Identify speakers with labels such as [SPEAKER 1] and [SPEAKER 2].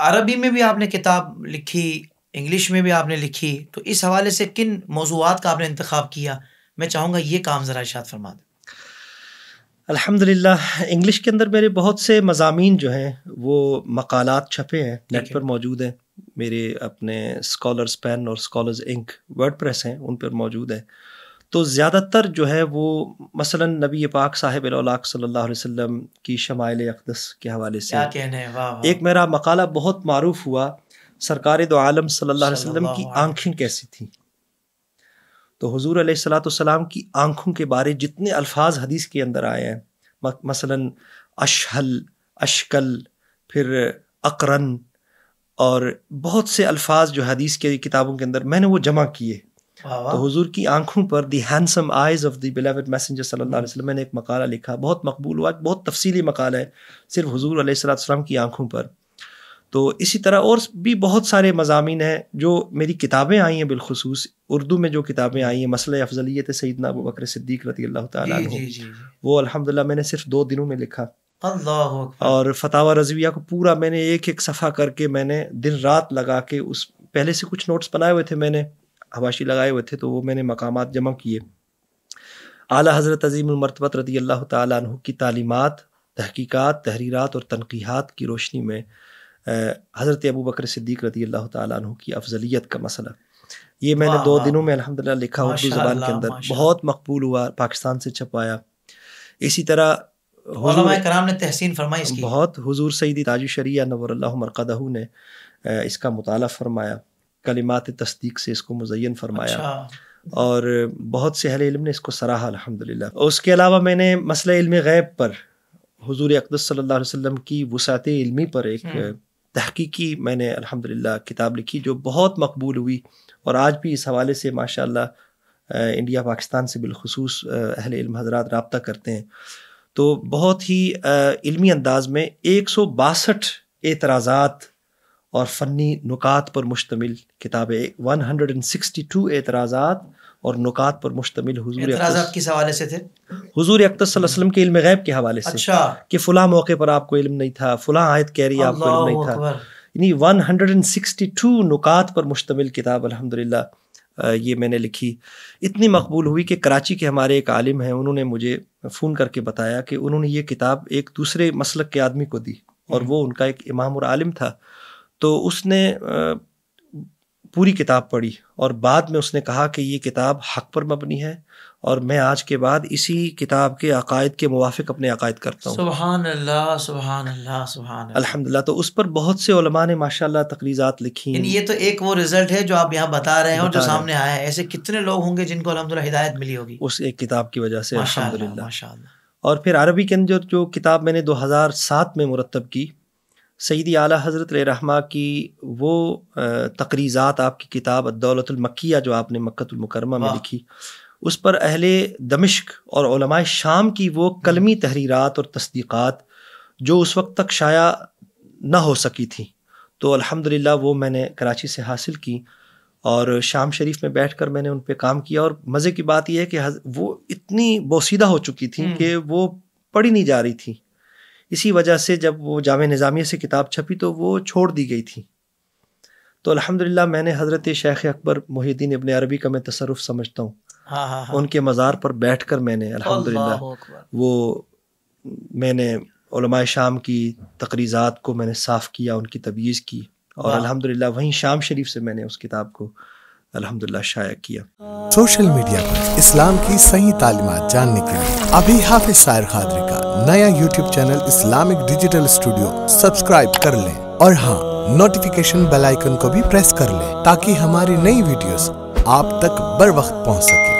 [SPEAKER 1] अरबी में भी आपने किताब लिखी इंग्लिश में भी आपने लिखी तो इस हवाले से किन मौजूद का आपने इंतखब किया मैं चाहूँगा ये काम ज़रा इशात फरमा दें अलहमदिल्ला इंग्लिश के अंदर मेरे बहुत से मजामी जो हैं वो मकालत छपे हैं नेट पर मौजूद हैं मेरे अपने स्कॉलर्स पेन और स्कॉलर्स इंक वर्ड प्रेस हैं उन पर मौजूद हैं तो ज़्यादातर जो है वो मसलन नबी पाक साहिब लाख सल्लल्लाहु अलैहि वसल्लम की शमाइल अकदस के हवाले से क्या कहने वाह एक मेरा मकाला बहुत मरूफ हुआ सरकार दो आलम सल्लल्लाहु अलैहि वसल्लम की आंखें कैसी थी तो हजूर सलाम की आंखों के बारे जितने अल्फाज हदीस के अंदर आए हैं मसलन अशहल अशकल फिर अकरन और बहुत से अल्फाज जो हदीस के किताबों के अंदर मैंने वो जमा किए तो हुजूर की आंखों पर the handsome eyes of the beloved messenger सल्लल्लाहु अलैहि वसल्लम मैंने एक मकाला लिखा बहुत मकबूल हुआ बहुत तफसीली मकाला है सिर्फ हुजूर अलैहिस्सलाम की आंखों पर तो इसी तरह और भी बहुत सारे मजामी हैं जो मेरी किताबें आई हैं बिलखसूस उर्दू में जो किताबें आई हैं मसल अफजलियत सईदना अबू बकर सिद्दीक रती अल्लाह ताली वो अल्हम्दुलिल्लाह मैंने सिर्फ दो दिनों में लिखा और फतावा रजविया को पूरा मैंने एक एक सफ़ा करके मैंने दिन रात लगा के उस पहले से कुछ नोट्स बनाए हुए थे मैंने हवाशी लगाए हुए थे तो वो मैंने मकाम जमा किए आला हज़रत अजीमरतबत रदी अल्लाह तु की तालीमत तहकीक़ात तहरीरत और तनकीहत की रोशनी में हज़रत अबू बकर सिद्दीक रदी अल्लाह तु की अफजलियत का मसला ये मैंने दो दिनों में अल्हम्दुलिल्लाह लिखा उर्दू ज़बान के अंदर बहुत मकबूल हुआ पाकिस्तान से छपाया इसी तरह कराम ने तहसीन फरमाई बहुत हजूर सईदी ताजुशरिया नवर मरकदहू ने इसका मुताला फरमाया कलिमात तस्दीक से इसको मुजयन फरमाया अच्छा। और बहुत से अहल इल्म ने इसको सराहा अलहमदिल्ला उसके अलावा मैंने मसला इल्म गैब पर हजूर अकदस सल्ला वसम की वसात इलमी पर एक हम्म। तहकीकी मैंने ला किताब लिखी जो बहुत मकबूल हुई और आज भी इस हवाले से माशा इंडिया पाकिस्तान से बिलखसूस अहल इल्म हजरात रबता करते हैं तो बहुत ही इल्मी अंदाज में एक सौ बासठ एतराज और फ़नी नुकात पर मुश्तमिल किताबें one hundred and sixty two एतराज़ात और नुकात पर मुश्तमिल हजूर किस हवाले से थे हजूर वसल्लम के इल्म गैब के हवाले से अच्छा। कि फ़लाँ मौके पर आपको इल्म नहीं था फ़लाँ आयत कह रही आपको इल्म नहीं था यानी one hundred and sixty two नुकात पर मुश्तमिल किताब अलहमदिल्ला ये मैंने लिखी इतनी मकबूल हुई कि कराची के हमारे एक आलिम हैं उन्होंने मुझे फ़ोन करके बताया कि उन्होंने ये किताब एक दूसरे मसलक के आदमी को दी और हम्म। वो उनका एक इमाम और आलिम था तो उसने पूरी किताब पढ़ी और बाद में उसने कहा कि ये किताब हक पर मबनी है और मैं आज के बाद इसी किताब के अकायद के मुवाफिक अपने अकायद करता हूँ सुबहान अल्लाह सुबहान अल्लाह सुबहान अल्हम्दुलिल्लाह तो उस पर बहुत से उलमा ने माशाल्लाह तकरीजात लिखी ये तो एक वो रिजल्ट है जो आप यहाँ बता रहे हैं और जो सामने आया है ऐसे कितने लोग होंगे जिनको अलहमदिल्ला हिदायत मिली होगी उस एक किताब की वजह से अलहमदिल्ला और फिर अरबी के अंदर जो किताब मैंने सात में मुरतब की सईदी आला हज़रत रहमा की वो तकरीज़ात आपकी किताब दौलतमकिया जो आपने मक्तुलमकरमा में लिखी उस पर अहल दमिश्क और शाम की वो हम्म। कलमी तहरीरत और तस्दीक जो उस वक्त तक शाया ना हो सकी थी तो अल्हम्दुलिल्लाह वो मैंने कराची से हासिल की और शाम शरीफ में बैठ कर मैंने उन पर काम किया और मज़े की बात यह है कि वो इतनी बोसीदा हो चुकी थी हम्म। कि वो पढ़ी नहीं जा रही थी इसी वजह से जब वो जाम निज़ामिया से किताब छपी तो वो छोड़ दी गई थी तो अल्हम्दुलिल्लाह मैंने हज़रत शेख अकबर मोहिद्दीन इबन अरबी का मैं तसरफ समझता हूँ हाँ हाँ हा। उनके मज़ार पर बैठ कर मैंने अल्हम्दुलिल्लाह वो मैंने शाम की तकरीज़ात को मैंने साफ़ किया उनकी तबीज़ की और अल्हम्दुलिल्लाह वहीं शाम शरीफ से मैंने उस किताब को अल्हम्दुलिल्लाह शाया किया सोशल मीडिया पर इस्लाम की सही तालीमत जानने के लिए अभी हाफिज शायर नया YouTube channel Islamic digital studio subscribe कर लें और हाँ नोटिफिकेशन बेल आइकन को भी प्रेस कर लें ताकि हमारी नई वीडियोस आप तक बर वक्त पहुँच सके